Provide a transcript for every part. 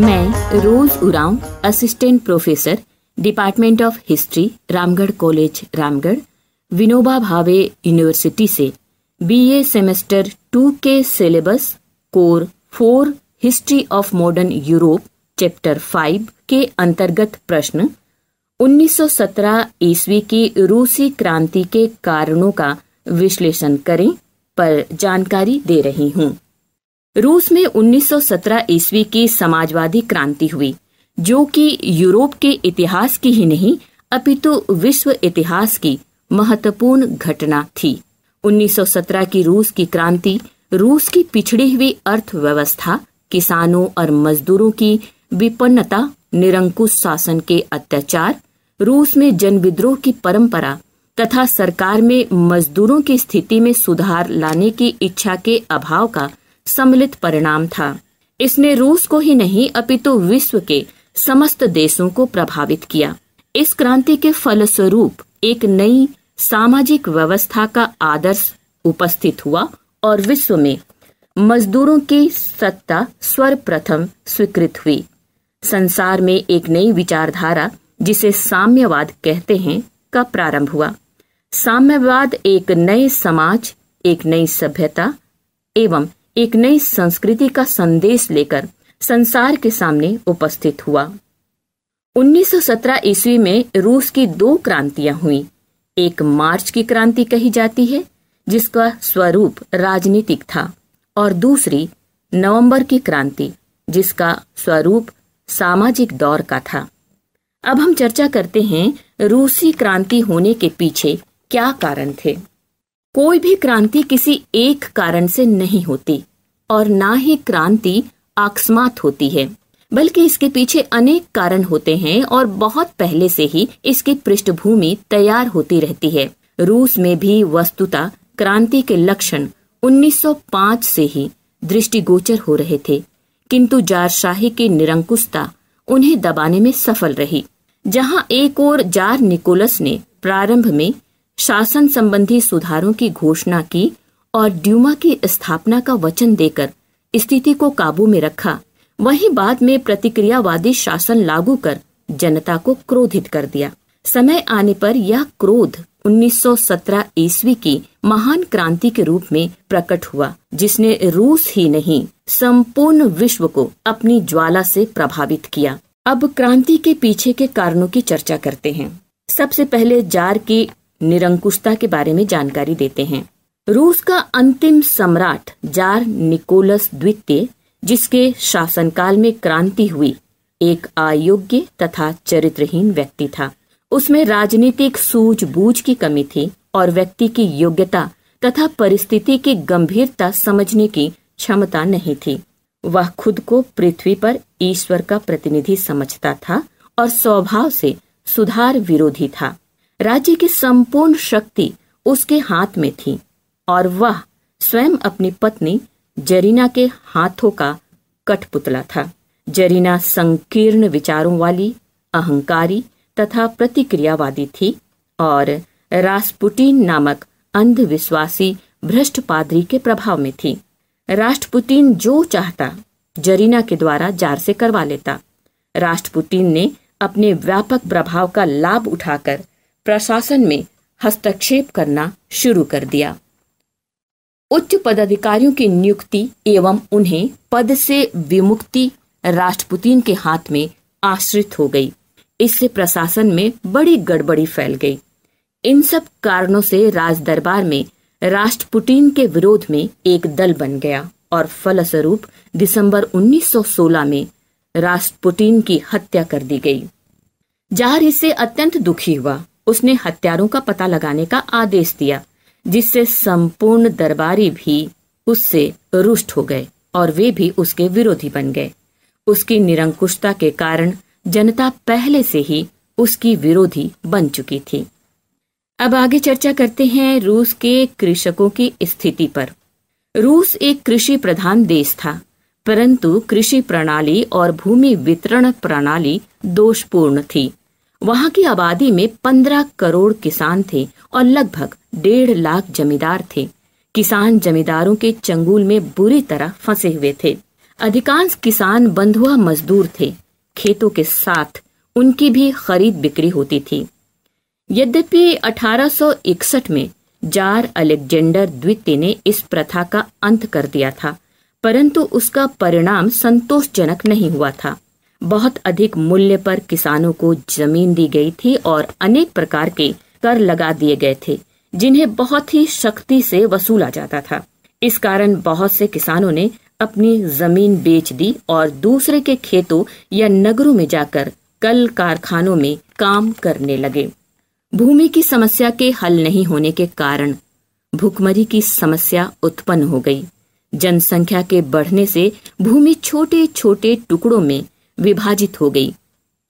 मैं Rose Oraon assistant professor department of history Ramgarh college Ramgarh Vinoba Bhave university से BA semester two के syllabus core four history of modern Europe chapter five के अंतर्गत प्रश्न 1917 ईस्वी की रूसी क्रांति के कारणों का विश्लेषण करें पर जानकारी दे रही हूँ रूस में 1917 ईस्वी की समाजवादी क्रांति हुई जो कि यूरोप के इतिहास की ही नहीं अपितु तो विश्व इतिहास की महत्वपूर्ण घटना थी 1917 की रूस की क्रांति रूस की पिछड़ी हुई अर्थव्यवस्था किसानों और मजदूरों की विपन्नता निरंकुश शासन के अत्याचार रूस में जन विद्रोह की परंपरा तथा सरकार में मजदूरों की स्थिति में सुधार लाने की इच्छा के अभाव का सम्मिलित परिणाम था इसने रूस को ही नहीं अपितु विश्व के समस्त देशों को प्रभावित किया इस क्रांति के फलस्वरूप एक नई सामाजिक व्यवस्था का आदर्श उपस्थित हुआ और विश्व में मजदूरों की सत्ता सर्वप्रथम स्वीकृत हुई संसार में एक नई विचारधारा जिसे साम्यवाद कहते हैं का प्रारंभ हुआ साम्यवाद एक नए समाज एक नई सभ्यता एवं एक नई संस्कृति का संदेश लेकर संसार के सामने उपस्थित हुआ 1917 ईस्वी में रूस की दो क्रांतियां हुई एक मार्च की क्रांति कही जाती है जिसका स्वरूप राजनीतिक था और दूसरी नवंबर की क्रांति जिसका स्वरूप सामाजिक दौर का था अब हम चर्चा करते हैं रूसी क्रांति होने के पीछे क्या कारण थे कोई भी क्रांति किसी एक कारण से नहीं होती और ना ही क्रांति आकस्मात होती है बल्कि इसके पीछे अनेक कारण होते हैं और बहुत पहले से ही इसकी पृष्ठभूमि तैयार होती रहती है रूस में भी वस्तुता क्रांति के लक्षण 1905 से ही दृष्टिगोचर हो रहे थे किंतु जारशाही की निरंकुशता उन्हें दबाने में सफल रही जहां एक और जार निकोलस ने प्रारंभ में शासन संबंधी सुधारों की घोषणा की और ड्यूमा की स्थापना का वचन देकर स्थिति को काबू में रखा वहीं बाद में प्रतिक्रियावादी शासन लागू कर जनता को क्रोधित कर दिया समय आने पर यह क्रोध 1917 ईस्वी की महान क्रांति के रूप में प्रकट हुआ जिसने रूस ही नहीं संपूर्ण विश्व को अपनी ज्वाला से प्रभावित किया अब क्रांति के पीछे के कारणों की चर्चा करते हैं सबसे पहले जार की निरंकुशता के बारे में जानकारी देते हैं रूस का अंतिम सम्राट जार निकोलस द्वितीय जिसके शासनकाल में क्रांति हुई एक अयोग्य तथा चरित्रहीन व्यक्ति था उसमें राजनीतिक सूझबूझ की कमी थी और व्यक्ति की योग्यता तथा परिस्थिति की गंभीरता समझने की क्षमता नहीं थी वह खुद को पृथ्वी पर ईश्वर का प्रतिनिधि समझता था और स्वभाव से सुधार विरोधी था राज्य की संपूर्ण शक्ति उसके हाथ में थी और वह स्वयं अपनी पत्नी जरीना के हाथों का कठपुतला था जरीना संकीर्ण विचारों वाली अहंकारी तथा प्रतिक्रियावादी थी और रासपुटीन नामक अंधविश्वासी भ्रष्ट पादरी के प्रभाव में थी राष्ट्रपुतिन जो चाहता जरीना के द्वारा जार से करवा लेता राष्ट्रपुतिन ने अपने व्यापक प्रभाव का लाभ उठाकर प्रशासन में हस्तक्षेप करना शुरू कर दिया उच्च पदाधिकारियों की नियुक्ति एवं उन्हें पद से विमुक्ति राष्ट्रपुतिन के हाथ में आश्रित हो गई इससे प्रशासन में बड़ी गड़बड़ी फैल गई इन सब कारणों से राज दरबार में राष्ट्रपुतिन के विरोध में एक दल बन गया और फलस्वरूप दिसंबर 1916 में राष्ट्रपुतिन की हत्या कर दी गई जाहिर इससे अत्यंत दुखी हुआ उसने हत्यारों का पता लगाने का आदेश दिया जिससे संपूर्ण दरबारी भी उससे रुष्ट हो गए और वे भी उसके विरोधी बन गए उसकी निरंकुशता के कारण जनता पहले से ही उसकी विरोधी बन चुकी थी अब आगे चर्चा करते हैं रूस के कृषकों की स्थिति पर रूस एक कृषि प्रधान देश था परंतु कृषि प्रणाली और भूमि वितरण प्रणाली दोषपूर्ण थी वहां की आबादी में पंद्रह करोड़ किसान थे और लगभग डेढ़ लाख जमींदार थे किसान जमींदारों के चंगुल में बुरी तरह फंसे हुए थे अधिकांश किसान बंधुआ मजदूर थे खेतों के साथ उनकी भी खरीद बिक्री होती थी यद्यपि 1861 में जार अलेक्जेंडर द्वितीय ने इस प्रथा का अंत कर दिया था परंतु उसका परिणाम संतोषजनक नहीं हुआ था बहुत अधिक मूल्य पर किसानों को जमीन दी गई थी और अनेक प्रकार के कर लगा दिए गए थे जिन्हें बहुत ही शक्ति से वसूला जाता था इस कारण बहुत से किसानों ने अपनी जमीन बेच दी और दूसरे के खेतों या नगरों में जाकर कल कारखानों में काम करने लगे भूमि की समस्या के हल नहीं होने के कारण भूखमरी की समस्या उत्पन्न हो गई जनसंख्या के बढ़ने से भूमि छोटे छोटे टुकड़ों में विभाजित हो गई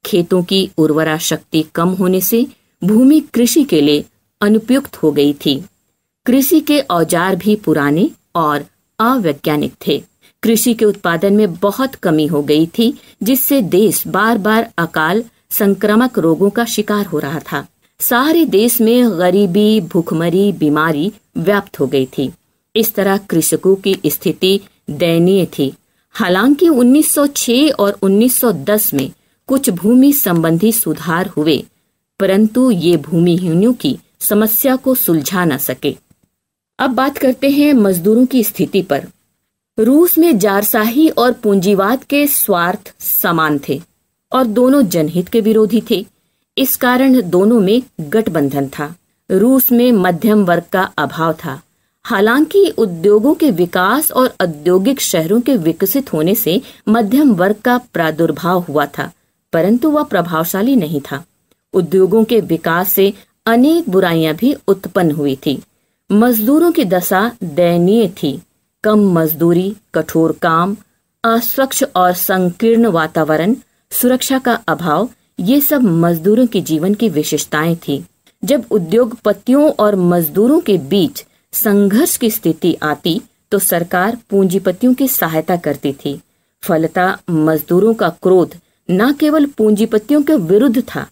खेतों की उर्वरा शक्ति कम होने से भूमि कृषि के लिए अनुपयुक्त हो गई थी कृषि के औजार भी पुराने और अवैज्ञानिक थे कृषि के उत्पादन में बहुत कमी हो गई थी जिससे देश बार बार अकाल संक्रामक रोगों का शिकार हो रहा था सारे देश में गरीबी भूखमरी बीमारी व्याप्त हो गई थी इस तरह कृषकों की स्थिति दयनीय थी हालांकि 1906 और 1910 में कुछ भूमि संबंधी सुधार हुए परंतु ये भूमिहीनों की समस्या को सुलझा न सके अब बात करते हैं मजदूरों की स्थिति पर रूस में जारसाही और पूंजीवाद के स्वार्थ समान थे और दोनों जनहित के विरोधी थे इस कारण दोनों में गठबंधन था रूस में मध्यम वर्ग का अभाव था हालांकि उद्योगों के विकास और औद्योगिक शहरों के विकसित होने से मध्यम वर्ग का प्रादुर्भाव हुआ था परंतु वह प्रभावशाली नहीं था उद्योगों के विकास से अनेक बुराइयां भी उत्पन्न हुई थी मजदूरों की दशा दयनीय थी कम मजदूरी कठोर काम अस्वच्छ और संकीर्ण वातावरण सुरक्षा का अभाव ये सब मजदूरों के जीवन की विशेषताएं थी जब उद्योगपतियों और मजदूरों के बीच संघर्ष की स्थिति आती तो सरकार पूंजीपतियों की सहायता करती थी फलता मजदूरों का क्रोध न केवल पूंजीपतियों के विरुद्ध था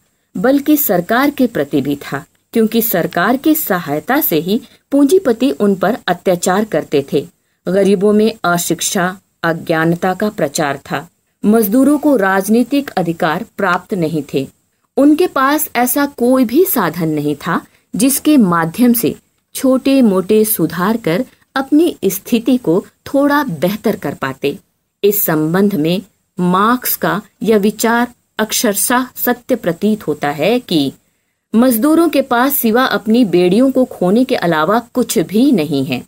बल्कि सरकार के प्रति भी था क्योंकि सरकार की सहायता से ही पूंजीपति उन पर अत्याचार करते थे गरीबों में अशिक्षा अज्ञानता का प्रचार था मजदूरों को राजनीतिक अधिकार प्राप्त नहीं थे उनके पास ऐसा कोई भी साधन नहीं था जिसके माध्यम से छोटे मोटे सुधार कर अपनी स्थिति को थोड़ा बेहतर कर पाते इस संबंध में मार्क्स का यह विचार अक्षरशाह सत्य प्रतीत होता है कि मजदूरों के पास सिवा अपनी बेड़ियों को खोने के अलावा कुछ भी नहीं है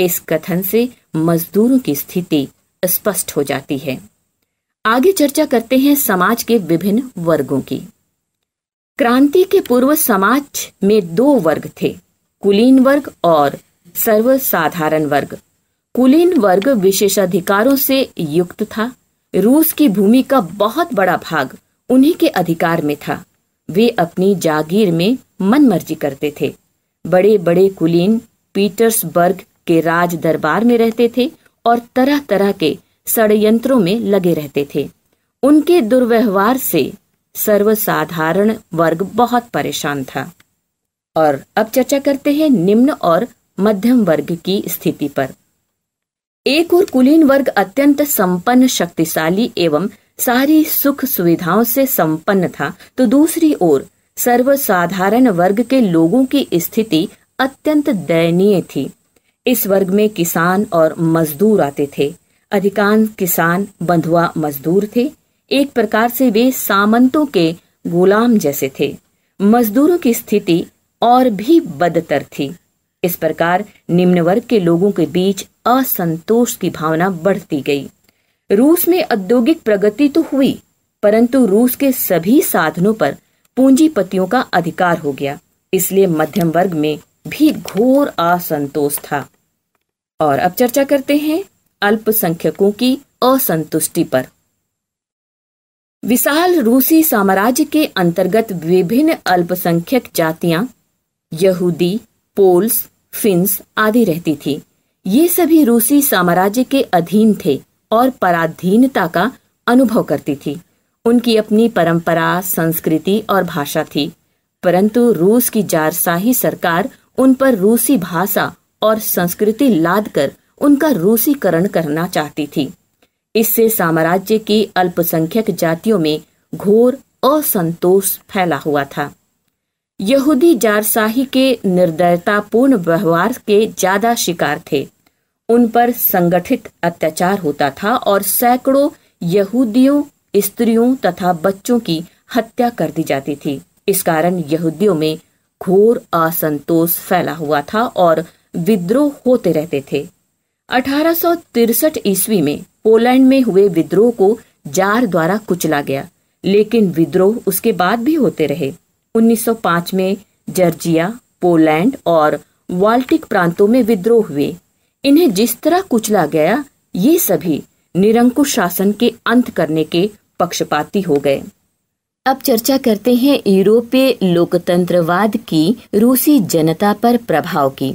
इस कथन से मजदूरों की स्थिति स्पष्ट हो जाती है आगे चर्चा करते हैं समाज के विभिन्न वर्गों की क्रांति के पूर्व समाज में दो वर्ग थे कुलीन वर्ग और सर्वसाधारण वर्ग कुलीन वर्ग विशेषाधिकारों से युक्त था रूस की भूमि का बहुत बड़ा भाग उन्हीं के अधिकार में था वे अपनी जागीर में मनमर्जी करते थे बड़े बड़े कुलीन पीटर्सबर्ग के राज दरबार में रहते थे और तरह तरह के षडयंत्रों में लगे रहते थे उनके दुर्व्यवहार से सर्वसाधारण वर्ग बहुत परेशान था और अब चर्चा करते हैं निम्न और मध्यम वर्ग की स्थिति पर एक और कुलीन वर्ग अत्यंत संपन्न शक्तिशाली एवं सारी सुख सुविधाओं से संपन्न था तो दूसरी ओर सर्वसाधारण वर्ग के लोगों की स्थिति अत्यंत दयनीय थी इस वर्ग में किसान और मजदूर आते थे अधिकांश किसान बंधुआ मजदूर थे एक प्रकार से वे सामंतों के गुलाम जैसे थे मजदूरों की स्थिति और भी बदतर थी इस प्रकार निम्न वर्ग के लोगों के बीच असंतोष की भावना बढ़ती गई रूस में औद्योगिक प्रगति तो हुई परंतु रूस के सभी साधनों पर पूंजीपतियों का अधिकार हो गया इसलिए मध्यम वर्ग में भी घोर असंतोष था और अब चर्चा करते हैं अल्पसंख्यकों की असंतुष्टि पर विशाल रूसी साम्राज्य के अंतर्गत विभिन्न अल्पसंख्यक जातियां यहूदी पोल्स फिन्स आदि रहती थी ये सभी रूसी साम्राज्य के अधीन थे और पराधीनता का अनुभव करती थी उनकी अपनी परंपरा संस्कृति और भाषा थी परंतु रूस की जारसाही सरकार उन पर रूसी भाषा और संस्कृति लाद कर उनका रूसीकरण करना चाहती थी इससे साम्राज्य की अल्पसंख्यक जातियों में घोर असंतोष फैला हुआ था यहूदी जारसाही के निर्दयतापूर्ण व्यवहार के ज्यादा शिकार थे उन पर संगठित अत्याचार होता था और सैकड़ों यहूदियों स्त्रियों तथा बच्चों की हत्या कर दी जाती थी इस कारण यहूदियों में घोर असंतोष फैला हुआ था और विद्रोह होते रहते थे अठारह ईस्वी में पोलैंड में हुए विद्रोह को जार द्वारा कुचला गया लेकिन विद्रोह उसके बाद भी होते रहे 1905 में जर्जिया पोलैंड और वाल्टिक प्रांतों में विद्रोह हुए इन्हें जिस तरह कुचला गया ये सभी निरंकुश शासन के अंत करने के पक्षपाती हो गए अब चर्चा करते हैं यूरोपीय लोकतंत्रवाद की रूसी जनता पर प्रभाव की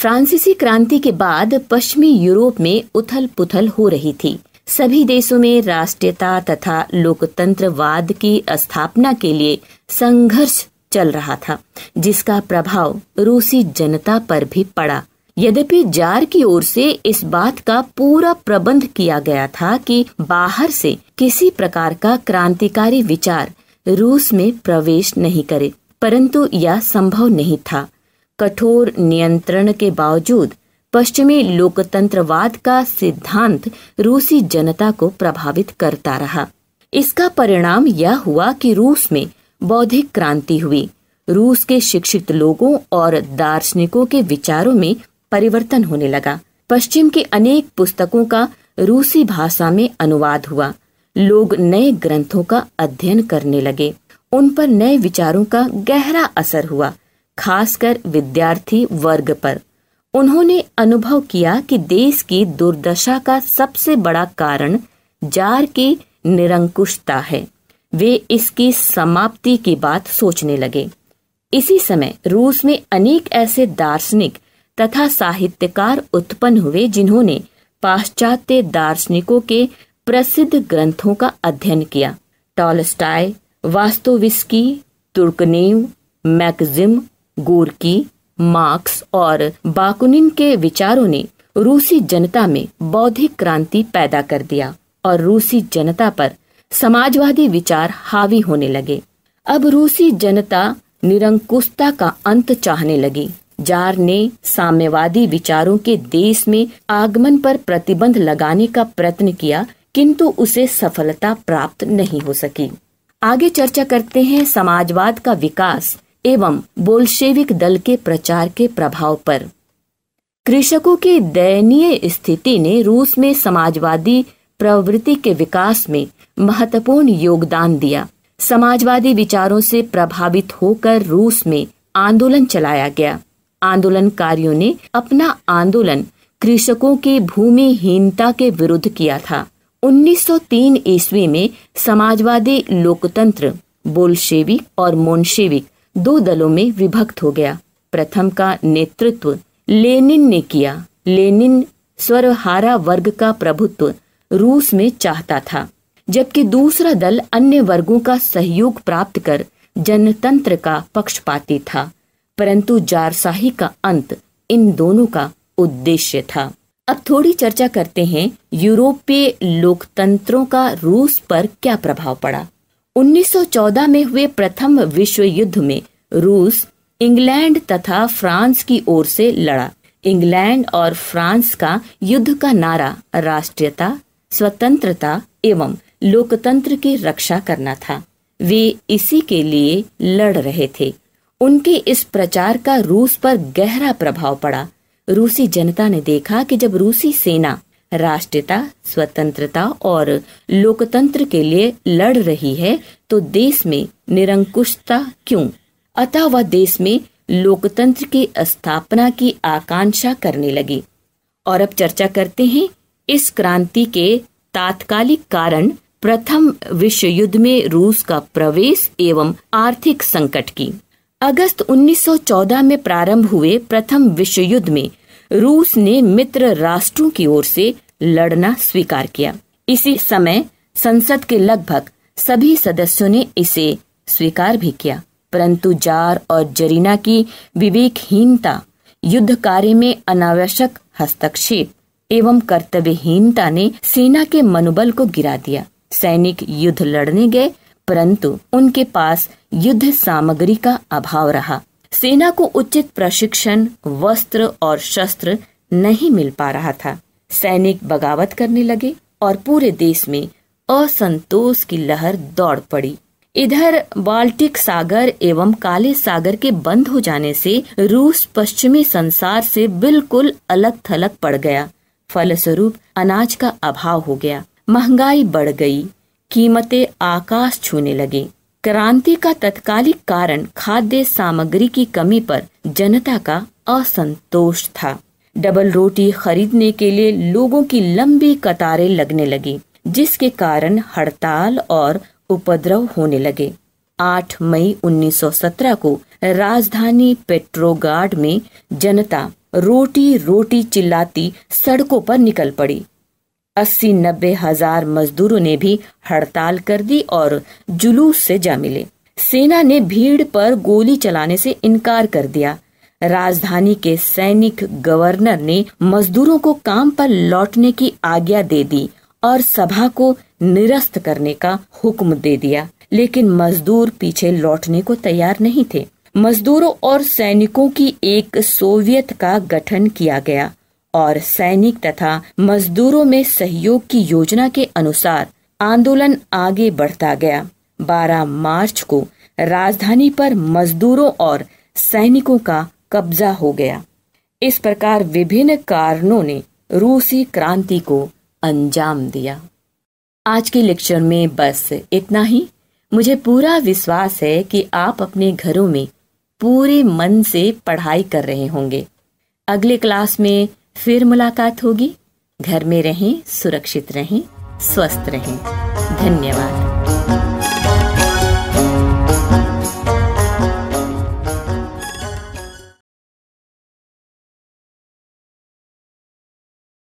फ्रांसीसी क्रांति के बाद पश्चिमी यूरोप में उथल पुथल हो रही थी सभी देशों में राष्ट्रीयता तथा लोकतंत्रवाद की स्थापना के लिए संघर्ष चल रहा था जिसका प्रभाव रूसी जनता पर भी पड़ा यद्यपि जार की ओर से इस बात का पूरा प्रबंध किया गया था कि बाहर से किसी प्रकार का क्रांतिकारी विचार रूस में प्रवेश नहीं करे परंतु यह संभव नहीं था कठोर नियंत्रण के बावजूद पश्चिमी लोकतंत्रवाद का सिद्धांत रूसी जनता को प्रभावित करता रहा इसका परिणाम यह हुआ कि रूस में बौद्धिक क्रांति हुई रूस के शिक्षित लोगों और दार्शनिकों के विचारों में परिवर्तन होने लगा पश्चिम के अनेक पुस्तकों का रूसी भाषा में अनुवाद हुआ लोग नए ग्रंथों का अध्ययन करने लगे उन पर नए विचारों का गहरा असर हुआ खासकर विद्यार्थी वर्ग पर उन्होंने अनुभव किया कि देश की दुर्दशा का सबसे बड़ा कारण जार की निरंकुशता है वे इसकी समाप्ति की बात सोचने लगे इसी समय रूस में अनेक ऐसे दार्शनिक तथा साहित्यकार उत्पन्न हुए जिन्होंने पाश्चात्य दार्शनिकों के प्रसिद्ध ग्रंथों का अध्ययन किया टॉलस्टाय वास्तुविस्की तुर्कनेव मैगजिम गोरकी मार्क्स और बाकुनिन के विचारों ने रूसी जनता में बौद्धिक क्रांति पैदा कर दिया और रूसी जनता पर समाजवादी विचार हावी होने लगे अब रूसी जनता निरंकुशता का अंत चाहने लगी जार ने साम्यवादी विचारों के देश में आगमन पर प्रतिबंध लगाने का प्रयत्न किया किंतु उसे सफलता प्राप्त नहीं हो सकी आगे चर्चा करते हैं समाजवाद का विकास एवं बोल्शेविक दल के प्रचार के प्रभाव पर कृषकों की दयनीय स्थिति ने रूस में समाजवादी प्रवृत्ति के विकास में महत्वपूर्ण योगदान दिया समाजवादी विचारों से प्रभावित होकर रूस में आंदोलन चलाया गया आंदोलनकारियों ने अपना आंदोलन कृषकों की भूमिहीनता के विरुद्ध किया था 1903 ईस्वी में समाजवादी लोकतंत्र बोलशेविक और मोनशेविक दो दलों में विभक्त हो गया प्रथम का नेतृत्व लेनिन ने किया लेनिन स्वरहारा वर्ग का प्रभुत्व रूस में चाहता था जबकि दूसरा दल अन्य वर्गों का सहयोग प्राप्त कर जनतंत्र का पक्षपाती था परंतु जारसाही का अंत इन दोनों का उद्देश्य था अब थोड़ी चर्चा करते हैं यूरोपीय लोकतंत्रों का रूस पर क्या प्रभाव पड़ा 1914 में हुए प्रथम विश्व युद्ध में रूस इंग्लैंड तथा फ्रांस की ओर से लड़ा इंग्लैंड और फ्रांस का युद्ध का नारा राष्ट्रीयता स्वतंत्रता एवं लोकतंत्र की रक्षा करना था वे इसी के लिए लड़ रहे थे उनके इस प्रचार का रूस पर गहरा प्रभाव पड़ा रूसी जनता ने देखा कि जब रूसी सेना राष्ट्रता स्वतंत्रता और लोकतंत्र के लिए लड़ रही है तो देश में निरंकुशता क्यों अतः वह देश में लोकतंत्र की स्थापना की आकांक्षा करने लगी और अब चर्चा करते हैं इस क्रांति के तात्कालिक कारण प्रथम विश्व युद्ध में रूस का प्रवेश एवं आर्थिक संकट की अगस्त 1914 में प्रारंभ हुए प्रथम विश्व युद्ध में रूस ने मित्र राष्ट्रों की ओर से लड़ना स्वीकार किया इसी समय संसद के लगभग सभी सदस्यों ने इसे स्वीकार भी किया परंतु जार और जरीना की विवेकहीनता युद्ध कार्य में अनावश्यक हस्तक्षेप एवं कर्तव्यहीनता ने सेना के मनोबल को गिरा दिया सैनिक युद्ध लड़ने गए परंतु उनके पास युद्ध सामग्री का अभाव रहा सेना को उचित प्रशिक्षण वस्त्र और शस्त्र नहीं मिल पा रहा था सैनिक बगावत करने लगे और पूरे देश में असंतोष की लहर दौड़ पड़ी इधर बाल्टिक सागर एवं काले सागर के बंद हो जाने से रूस पश्चिमी संसार से बिल्कुल अलग थलग पड़ गया फलस्वरूप अनाज का अभाव हो गया महंगाई बढ़ गई कीमतें आकाश छूने लगी क्रांति का तत्कालिक कारण खाद्य सामग्री की कमी पर जनता का असंतोष था डबल रोटी खरीदने के लिए लोगों की लंबी कतारें लगने लगी जिसके कारण हड़ताल और उपद्रव होने लगे 8 मई 1917 को राजधानी पेट्रोगार्ड में जनता रोटी रोटी चिल्लाती सड़कों पर निकल पड़ी अस्सी नब्बे हजार मजदूरों ने भी हड़ताल कर दी और जुलूस से जा मिले सेना ने भीड़ पर गोली चलाने से इनकार कर दिया राजधानी के सैनिक गवर्नर ने मजदूरों को काम पर लौटने की आज्ञा दे दी और सभा को निरस्त करने का हुक्म दे दिया लेकिन मजदूर पीछे लौटने को तैयार नहीं थे मजदूरों और सैनिकों की एक सोवियत का गठन किया गया और सैनिक तथा मजदूरों में सहयोग की योजना के अनुसार आंदोलन आगे बढ़ता गया 12 मार्च को राजधानी पर मजदूरों और सैनिकों का कब्जा हो गया इस प्रकार विभिन्न कारणों ने रूसी क्रांति को अंजाम दिया आज के लेक्चर में बस इतना ही मुझे पूरा विश्वास है कि आप अपने घरों में पूरे मन से पढ़ाई कर रहे होंगे अगले क्लास में फिर मुलाकात होगी घर में रहें सुरक्षित रहें स्वस्थ रहें धन्यवाद